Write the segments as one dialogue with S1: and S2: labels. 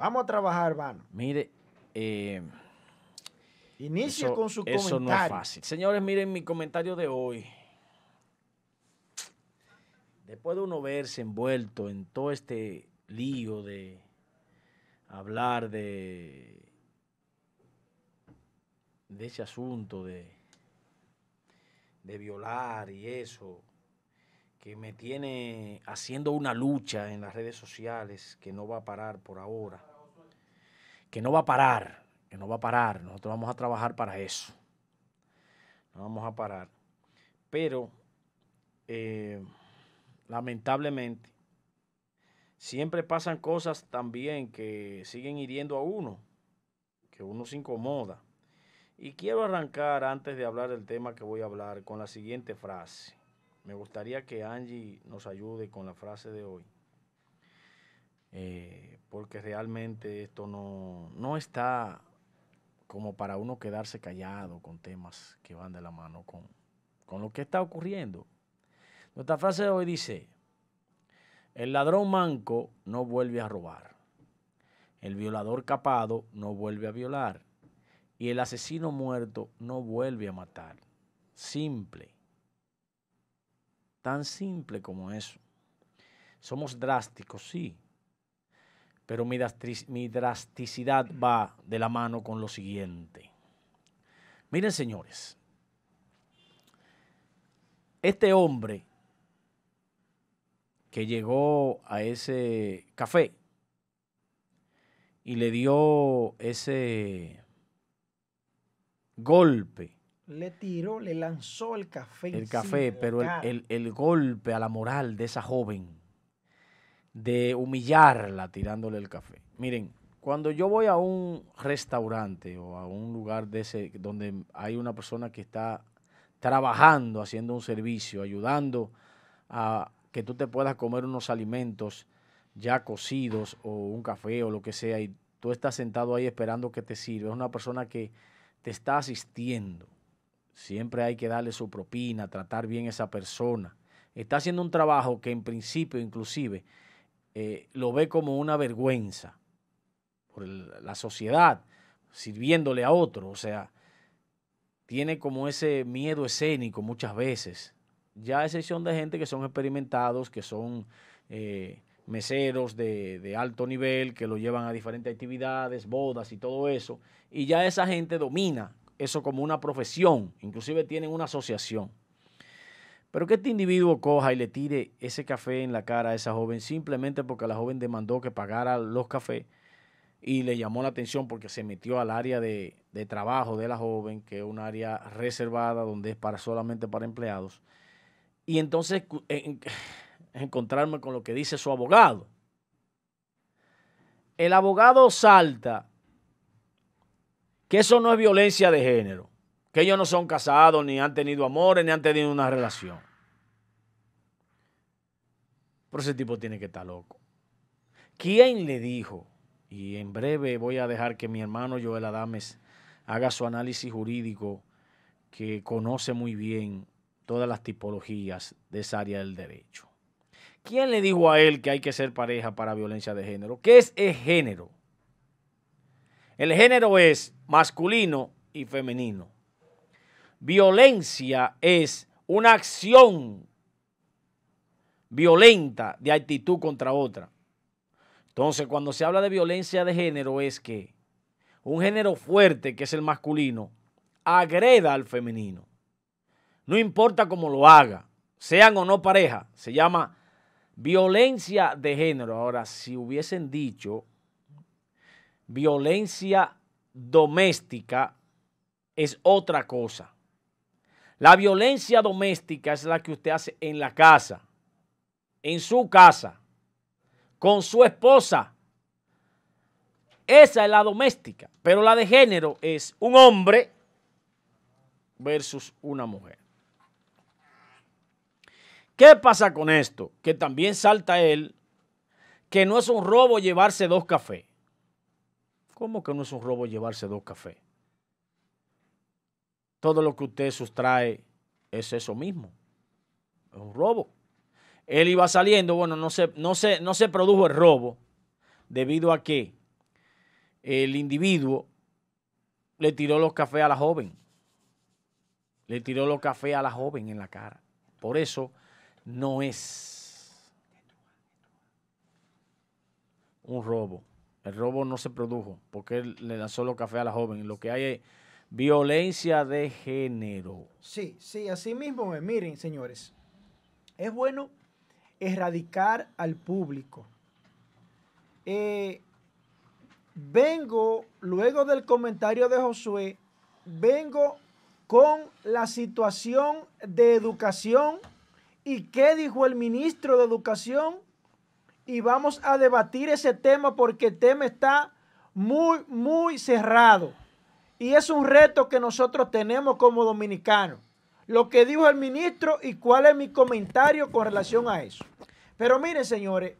S1: Vamos a trabajar, hermano.
S2: Mire, eh, con su comentario. Eso no es fácil. Señores, miren mi comentario de hoy. Después de uno verse envuelto en todo este lío de hablar de, de ese asunto de, de violar y eso, que me tiene haciendo una lucha en las redes sociales que no va a parar por ahora que no va a parar, que no va a parar. Nosotros vamos a trabajar para eso. No vamos a parar. Pero, eh, lamentablemente, siempre pasan cosas también que siguen hiriendo a uno, que uno se incomoda. Y quiero arrancar antes de hablar del tema que voy a hablar con la siguiente frase. Me gustaría que Angie nos ayude con la frase de hoy. Eh, porque realmente esto no, está como para uno quedarse callado con temas que van de la mano con, con lo que está ocurriendo. Nuestra frase de hoy dice, el ladrón manco no vuelve a robar, el violador capado no vuelve a violar y el asesino muerto no vuelve a matar. Simple, tan simple como eso. Somos drásticos, sí, pero mi, drasticidad va de la mano con lo siguiente. Miren, señores, este hombre que llegó a ese café y le dio ese golpe.
S1: Le tiró, le lanzó el café. El café, pero
S2: el golpe a la moral de esa joven de humillarla tirándole el café. Miren, cuando yo voy a un restaurante o a un lugar de ese donde hay una persona que está trabajando, haciendo un servicio, ayudando a que tú te puedas comer unos alimentos ya cocidos o un café o lo que sea y tú estás sentado ahí esperando que te sirva, es una persona que te está asistiendo. Siempre hay que darle su propina, tratar bien a esa persona. Está haciendo un trabajo que en principio inclusive eh, lo ve como una vergüenza por la sociedad, sirviéndole a otro. O sea, tiene como ese miedo escénico muchas veces. Ya a excepción de gente que son experimentados, que son eh, meseros de, de alto nivel, que lo llevan a diferentes actividades, bodas y todo eso. Y ya esa gente domina eso como una profesión, inclusive tienen una asociación. Pero que este individuo coja y le tire ese café en la cara a esa joven simplemente porque la joven demandó que pagara los cafés y le llamó la atención porque se metió al área de, trabajo de la joven, que es un área reservada donde es para solamente para empleados. Y entonces encontrarme con lo que dice su abogado. El abogado salta que eso no es violencia de género que ellos no son casados, ni han tenido amores, ni han tenido una relación. Pero ese tipo tiene que estar loco. ¿Quién le dijo? Y en breve voy a dejar que mi hermano Joel Adames haga su análisis jurídico, que conoce muy bien todas las tipologías de esa área del derecho. ¿Quién le dijo a él que hay que ser pareja para violencia de género? ¿Qué es el género? El género es masculino y femenino. Violencia es una acción violenta de actitud contra otra. Entonces, cuando se habla de violencia de género es que un género fuerte, que es el masculino, agreda al femenino. No importa cómo lo haga, sean o no pareja, se llama violencia de género. Ahora, si hubiesen dicho violencia doméstica, es otra cosa. La violencia doméstica es la que usted hace en la casa, en su casa, con su esposa. Esa es la doméstica, pero la de género es un hombre versus una mujer. ¿Qué pasa con esto? Que también salta él que no es un robo llevarse dos cafés. ¿Cómo que no es un robo llevarse dos cafés? todo lo que usted sustrae es eso mismo. Es un robo. Él iba saliendo, bueno, no se, no no se produjo el robo debido a que el individuo le tiró los cafés a la joven. Le tiró los cafés a la joven en la cara. Por eso no es un robo. El robo no se produjo porque él le lanzó los cafés a la joven. Lo que hay es violencia de género.
S1: Sí, sí, así mismo, miren, señores, es bueno erradicar al público. Eh, vengo, luego del comentario de Josué, vengo con la situación de educación y qué dijo el ministro de educación y vamos a debatir ese tema porque el tema está muy, muy cerrado. Y es un reto que nosotros tenemos como dominicanos. Lo que dijo el ministro y cuál es mi comentario con relación a eso. Pero miren, señores,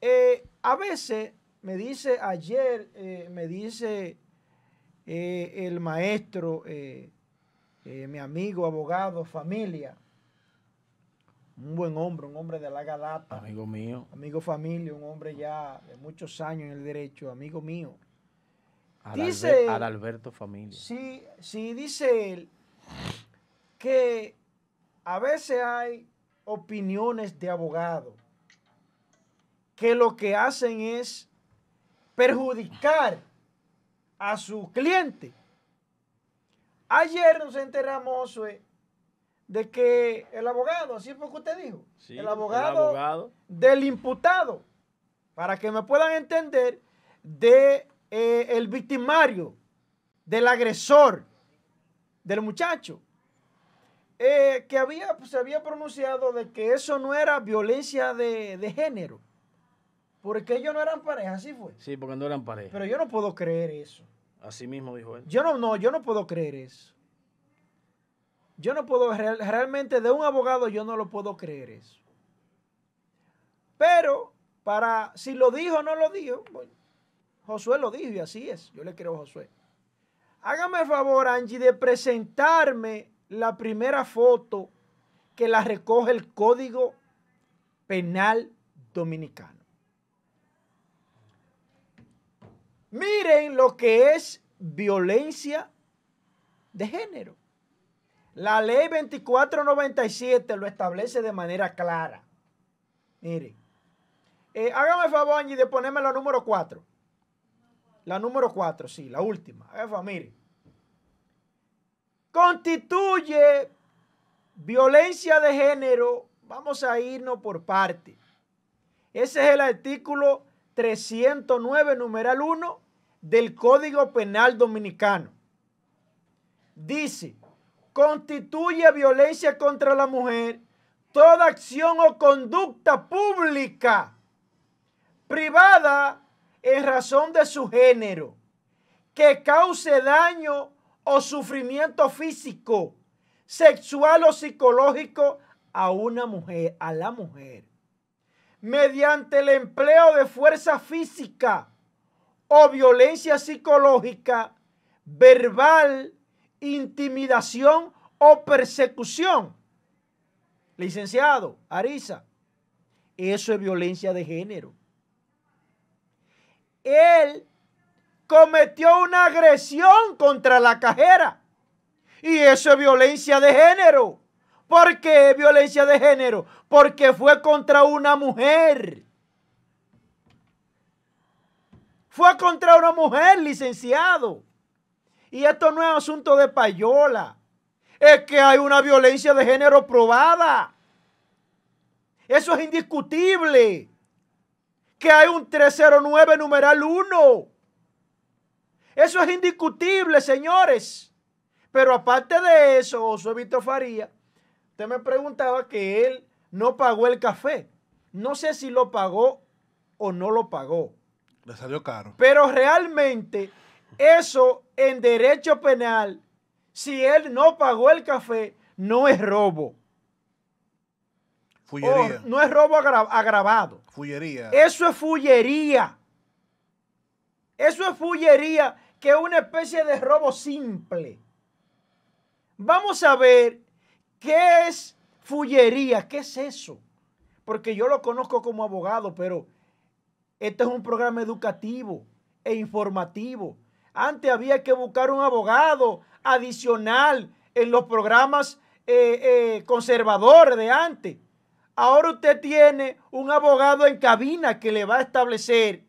S1: eh, a veces me dice ayer, eh, me dice eh, el maestro, mi amigo, abogado, familia, un buen hombre, un hombre de larga data. Amigo mío. Amigo familia, un hombre ya de muchos años en el derecho, amigo mío. Dice, al
S2: Alberto Familia. Sí,
S1: sí, dice él que a veces hay opiniones de abogado que lo que hacen es perjudicar a su cliente. Ayer nos enteramos eh, de que el abogado, así fue que usted dijo, el abogado del imputado, para que me puedan entender, de eh, el victimario, del agresor, del muchacho, eh, que había, se había pronunciado de que eso no era violencia de, género. Porque ellos no eran pareja, así fue.
S2: Sí, porque no eran pareja.
S1: Pero yo no puedo creer eso.
S2: Así mismo dijo
S1: él. Yo no, no, yo no puedo creer eso. Yo no puedo, realmente de un abogado yo no lo puedo creer eso. Pero, para, si lo dijo o no lo dijo, Josué lo dijo y así es. Yo le creo a Josué. Hágame el favor, Angie, de presentarme la primera foto que la recoge el Código Penal Dominicano. Miren lo que es violencia de género. La ley 2497 lo establece de manera clara. Miren. Eh, hágame el favor, Angie, de ponerme la número 4. La número cuatro, sí, la última. Constituye violencia de género. Vamos a irnos por parte. Ese es el artículo 309, numeral 1 del Código Penal Dominicano. Dice, constituye violencia contra la mujer toda acción o conducta pública, privada en razón de su género, que cause daño o sufrimiento físico, sexual o psicológico a una mujer, a la mujer, mediante el empleo de fuerza física o violencia psicológica, verbal, intimidación o persecución. Licenciado, Ariza, eso es violencia de género él cometió una agresión contra la cajera. Y eso es violencia de género. ¿Por qué es violencia de género? Porque fue contra una mujer. Fue contra una mujer, licenciado. Y esto no es asunto de payola. Es que hay una violencia de género probada. Eso es indiscutible que hay un 309 numeral 1. Eso es indiscutible, señores. Pero aparte de eso, José Faría, usted me preguntaba que él no pagó el café. No sé si lo pagó o no lo pagó. Le salió caro. Pero realmente, eso en derecho penal, si él no pagó el café, no es robo. Oh, no es robo agravado. Fullería. Eso es fullería. Eso es fullería, que es una especie de robo simple. Vamos a ver qué es fullería, qué es eso. Porque yo lo conozco como abogado, pero este es un programa educativo e informativo. Antes había que buscar un abogado adicional en los programas eh, eh, conservadores de antes. Ahora usted tiene un abogado en cabina que le va a establecer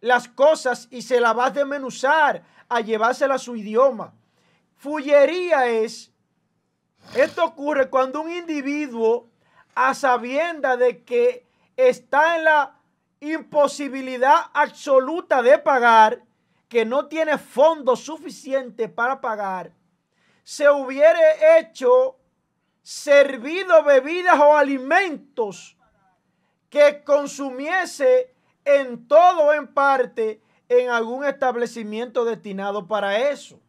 S1: las cosas y se la va a desmenuzar a llevársela a su idioma. Fullería es, esto ocurre cuando un individuo a sabienda de que está en la imposibilidad absoluta de pagar, que no tiene fondos suficientes para pagar, se hubiere hecho servido bebidas o alimentos que consumiese en todo o en parte en algún establecimiento destinado para eso.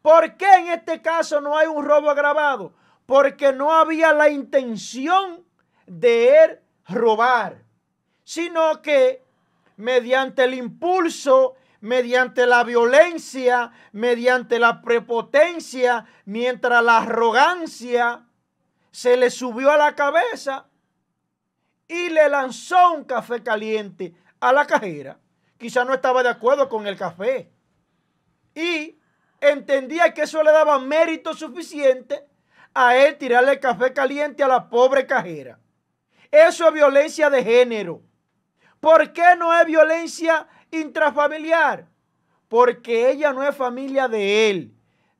S1: ¿Por qué en este caso no hay un robo agravado? Porque no había la intención de él robar, sino que mediante el impulso mediante la violencia, mediante la prepotencia, mientras la arrogancia se le subió a la cabeza y le lanzó un café caliente a la cajera. Quizá no estaba de acuerdo con el café. Y entendía que eso le daba mérito suficiente a él tirarle café caliente a la pobre cajera. Eso es violencia de género. ¿Por qué no es violencia intrafamiliar, porque ella no es familia de él.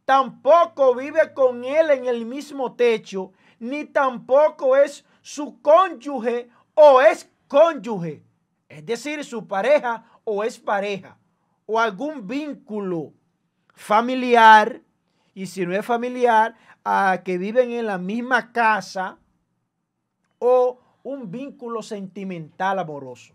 S1: Tampoco vive con él en el mismo techo, ni tampoco es su cónyuge o es cónyuge, es decir, su pareja o es pareja, o algún vínculo familiar, y si no es familiar, a que viven en la misma casa, o un vínculo sentimental amoroso.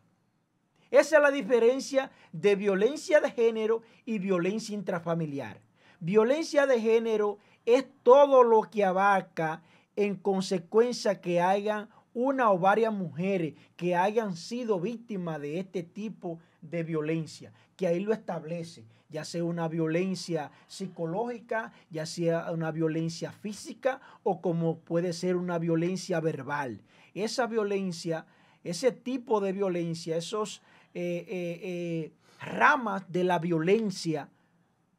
S1: Esa es la diferencia de violencia de género y violencia intrafamiliar. Violencia de género es todo lo que abarca en consecuencia que hayan una o varias mujeres que hayan sido víctimas de este tipo de violencia, que ahí lo establece, ya sea una violencia psicológica, ya sea una violencia física o como puede ser una violencia verbal. Esa violencia, ese tipo de violencia, esos eh, eh, eh, ramas de la violencia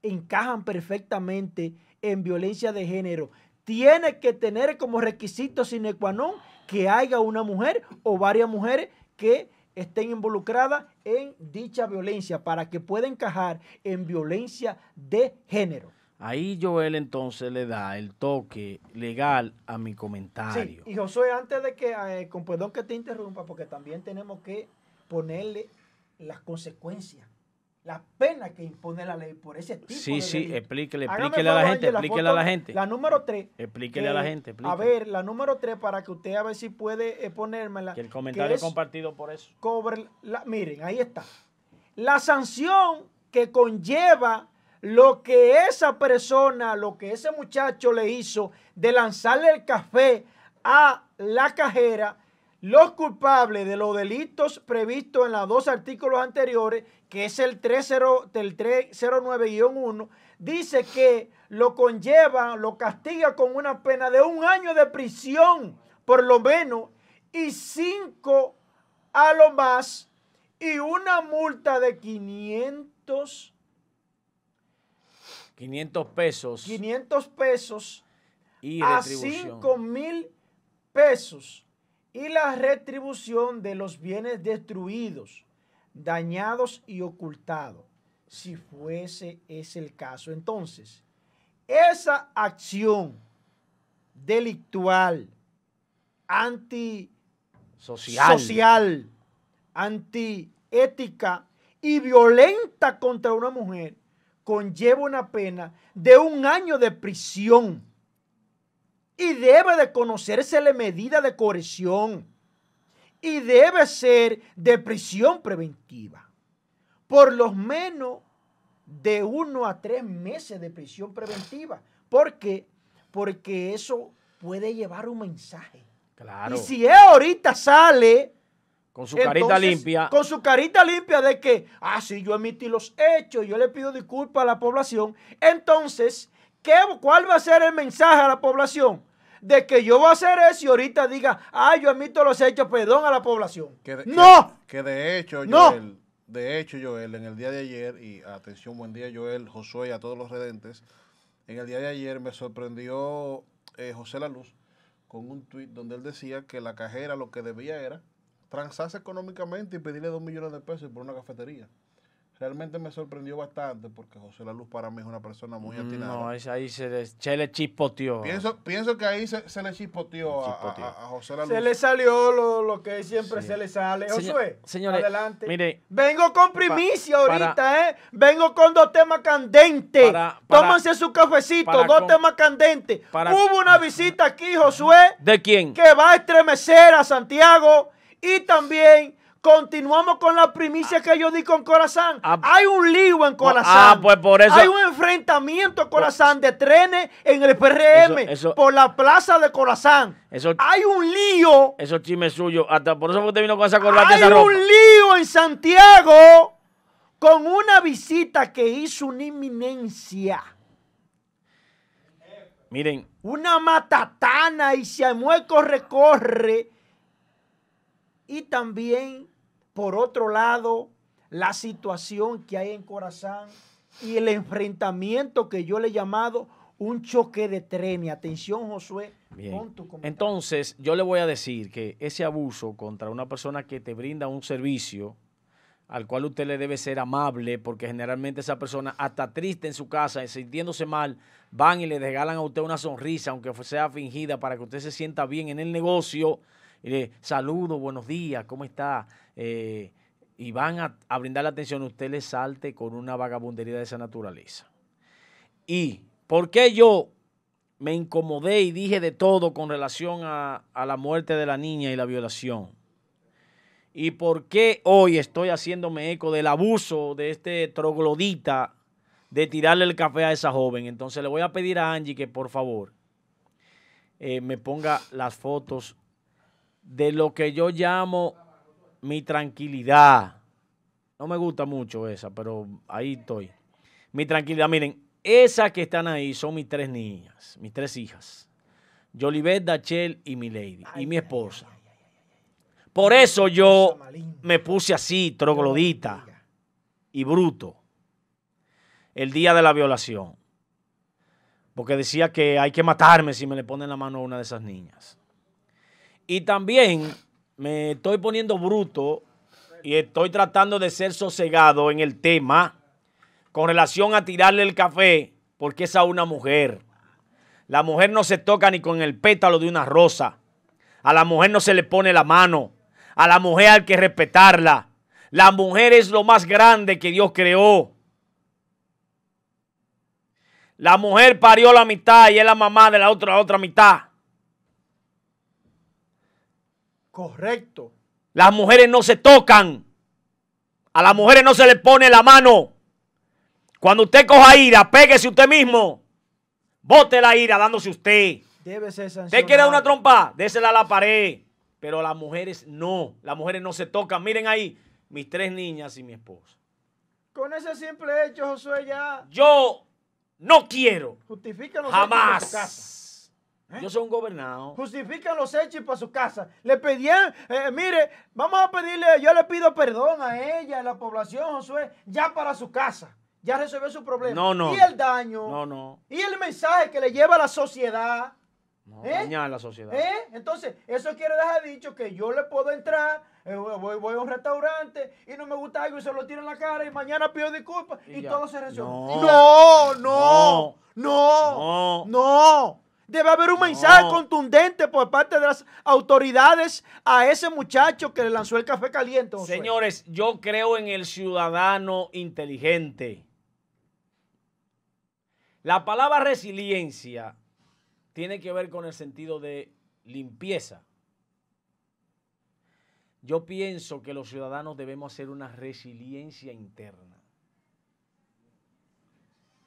S1: encajan perfectamente en violencia de género. Tiene que tener como requisito sine qua non que haya una mujer o varias mujeres que estén involucradas en dicha violencia para que pueda encajar en violencia de género.
S2: Ahí Joel entonces le da el toque legal a mi comentario.
S1: Sí, y Josué, antes de que, con perdón que te interrumpa, porque también tenemos que ponerle las consecuencias, las penas que impone la ley por ese tipo sí, de Sí, sí, explíquele, explíquele a la gente, explíquele a la gente. La número tres. Explíquele a la gente. Explíquele. A ver, la número tres, para que usted a ver si puede eh, ponérmela. Que el comentario compartido por eso. Cobre la, miren, ahí está. La sanción que conlleva lo que esa persona, lo que ese muchacho le hizo de lanzarle el café a la cajera los culpables de los delitos previstos en los dos artículos anteriores, que es el, 309-1, dice que lo conlleva, lo castiga con una pena de un año de prisión, por lo menos, y cinco a lo más, y una multa de 500. 500 pesos. 500 pesos. Y a 5 mil pesos y la retribución de los bienes destruidos, dañados y ocultados, si fuese ese el caso. Entonces, esa acción delictual, antisocial,
S2: social,
S1: antiética y violenta contra una mujer conlleva una pena de un año de prisión y debe de conocerse la medida de coerción. Y debe ser de prisión preventiva. Por lo menos de uno a tres meses de prisión preventiva. ¿Por qué? Porque eso puede llevar un mensaje.
S2: Claro. Y si
S1: él ahorita sale,
S2: con su carita limpia.
S1: Con su carita limpia de que, ah, sí, yo emití los hechos, yo le pido disculpas a la población. Entonces, ¿qué, ¿cuál va a ser el mensaje a la población? de que yo voy a hacer eso y ahorita diga, ay, ah, yo admito los hechos, perdón a la población.
S2: ¡No! Que, de hecho, Joel, de hecho, Joel, en el día de ayer, y atención, buen día, Joel, Josué y a todos los redentes,
S1: en el día de ayer me sorprendió eh, José La con un tuit donde él decía que la cajera lo que debía era
S2: transarse económicamente
S1: y pedirle dos millones de pesos por una cafetería realmente me sorprendió bastante porque José La Luz para mí es una persona muy mm, atinada. No,
S2: ahí se le, chispoteó. Pienso,
S1: pienso que ahí se, le chispoteó, A, José La Luz. Se le salió lo, que siempre se le sale. Josué, adelante. Mire, Vengo con primicia ahorita, ¿eh? Vengo con dos temas candentes. Tómanse su cafecito, dos temas candentes. Hubo una visita aquí, Josué. ¿De quién? Que va a estremecer a Santiago y también Continuamos con la primicia que yo di con Corazán. Ah, Hay un lío en ah, Corazán. Ah, pues por eso. Hay un enfrentamiento Corazán de trenes en el PRM por la plaza de Corazán. Hay un lío.
S2: Eso chime suyo. Hasta por eso usted vino con esa corbata. Hay esa ropa. un
S1: lío en Santiago con una visita que hizo una inminencia. Miren. Una matatana y se mueco recorre. Y también por otro lado, la situación que hay en Corazán y el enfrentamiento que yo le he llamado un choque de Y Atención, Josué,
S2: tu Entonces, yo le voy a decir que ese abuso contra una persona que te brinda un servicio al cual usted le debe ser amable, porque generalmente esa persona, hasta triste en su casa, sintiéndose mal, van y le regalan a usted una sonrisa, aunque sea fingida, para que usted se sienta bien en el negocio. Y le saludo, buenos días, ¿cómo está? Eh, y van a, brindar la atención, usted le salte con una vagabundería de esa naturaleza. ¿Y por qué yo me incomodé y dije de todo con relación a, la muerte de la niña y la violación? ¿Y por qué hoy estoy haciéndome eco del abuso de este troglodita de tirarle el café a esa joven? Entonces le voy a pedir a Angie que por favor eh, me ponga las fotos de lo que yo llamo mi tranquilidad. No me gusta mucho esa, pero ahí estoy. Mi tranquilidad, miren, esas que están ahí son mis tres niñas, mis tres hijas. Jolivet, Dachel y mi lady, y mi esposa. Por eso yo me puse así, troglodita y bruto, el día de la violación. Porque decía que hay que matarme si me le ponen la mano a una de esas niñas. Y también me estoy poniendo bruto y estoy tratando de ser sosegado en el tema con relación a tirarle el café porque es a una mujer. La mujer no se toca ni con el pétalo de una rosa. A la mujer no se le pone la mano. A la mujer hay que respetarla. La mujer es lo más grande que Dios creó. La mujer parió la mitad y es la mamá de la otra, otra mitad. Correcto. Las mujeres no se tocan. A las mujeres no se le pone la mano. Cuando usted coja ira, pégese usted mismo. Bote la ira dándose usted.
S1: Debe ser sancionado. Usted quiere una
S2: trompa, désela a la pared. Pero las mujeres no. Las mujeres no se tocan. Miren ahí, mis tres niñas y mi esposa.
S1: Con ese simple hecho, Josué, ya.
S2: Yo no quiero.
S1: Justifícanos. Jamás. Yo soy un gobernado. Justifican los hechos para su casa. Le pedían, eh, mire, vamos a pedirle, yo le pido perdón a ella, a la población, Josué, ya para su casa. Ya resolvió su problema. No, no. Y el daño. No, no. Y el mensaje que le lleva a la sociedad. No, ¿Eh? a la sociedad. ¿Eh? Entonces, eso quiere dejar dicho que yo le puedo entrar, voy, a un restaurante y no me gusta algo y se lo tiro en la cara y mañana pido disculpas y, todo se resuelve. no, no, no. no. no. Debe haber un mensaje contundente por parte de las autoridades a ese muchacho que le lanzó el café caliente.
S2: Señores, yo creo en el ciudadano inteligente. La palabra resiliencia tiene que ver con el sentido de limpieza. Yo pienso que los ciudadanos debemos hacer una resiliencia interna.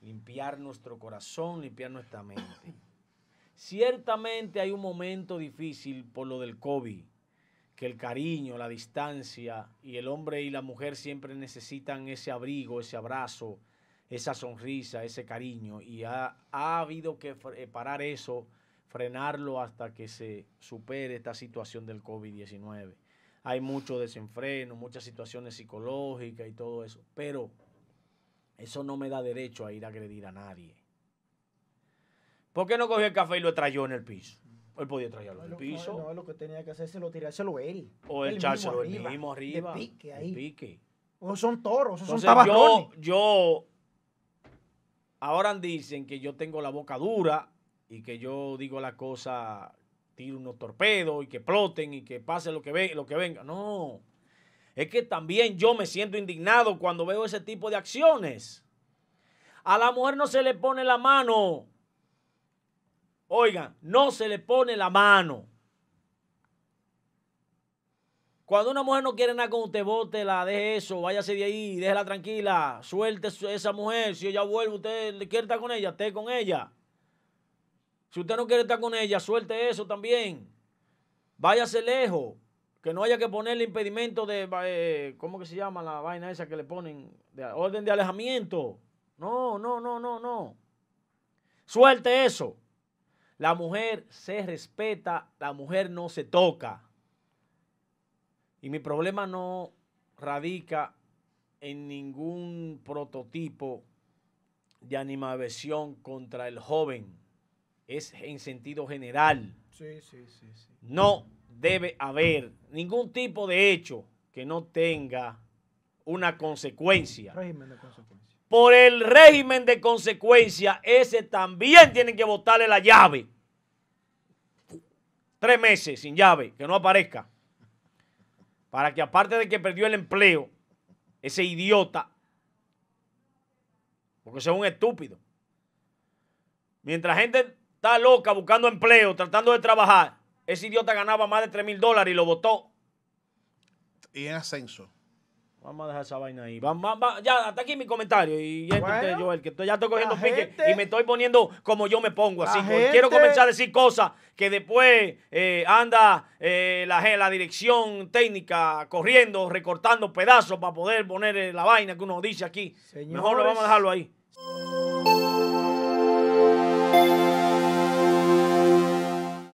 S2: Limpiar nuestro corazón, limpiar nuestra mente. Ciertamente hay un momento difícil por lo del COVID, que el cariño, la distancia y el hombre y la mujer siempre necesitan ese abrigo, ese abrazo, esa sonrisa, ese cariño. Y ha, habido que eh, parar eso, frenarlo hasta que se supere esta situación del COVID-19. Hay mucho desenfreno, muchas situaciones psicológicas y todo eso, pero eso no me da derecho a ir a agredir a nadie ¿Por qué no cogió el café y lo trayó en el piso? Él podía traerlo en el piso.
S1: No, lo que tenía que hacer es lo tirárselo él. O el echárselo él mismo arriba. De pique ahí. De pique. O son toros, o son tabacones.
S2: Yo, yo, ahora dicen que yo tengo la boca dura y que yo digo la cosa, tiro unos torpedos y que ploten y que pase lo que, ve, lo que venga. No, es que también yo me siento indignado cuando veo ese tipo de acciones. A la mujer no se le pone la mano Oigan, no se le pone la mano. Cuando una mujer no quiere nada con usted, bótela, deje eso, váyase de ahí, déjela tranquila, suelte esa mujer. Si ella vuelve, usted quiere estar con ella, esté con ella. Si usted no quiere estar con ella, suelte eso también. Váyase lejos, que no haya que ponerle impedimento de, eh, ¿cómo que se llama la vaina esa que le ponen? De orden de alejamiento. No, no, no, no, no. Suelte eso. La mujer se respeta, la mujer no se toca. Y mi problema no radica en ningún prototipo de animadversión contra el joven. Es en sentido general.
S1: Sí, sí, sí, no
S2: debe haber ningún tipo de hecho que no tenga una consecuencia. de consecuencia por el régimen de consecuencia, ese también tienen que votarle la llave. Tres meses sin llave, que no aparezca. Para que aparte de que perdió el empleo, ese idiota, porque es un estúpido. Mientras gente está loca buscando empleo, tratando de trabajar, ese idiota ganaba más de 3 mil dólares y lo votó. Y en ascenso. Vamos a dejar esa vaina ahí. Va, ya, hasta aquí mi comentario. Y ya este, que estoy, ya estoy cogiendo pique y me estoy poniendo como yo me pongo. Así quiero comenzar a decir cosas que después eh, anda eh, la, la dirección técnica corriendo, recortando pedazos para poder poner eh, la vaina que uno dice aquí. Mejor lo vamos a dejarlo ahí.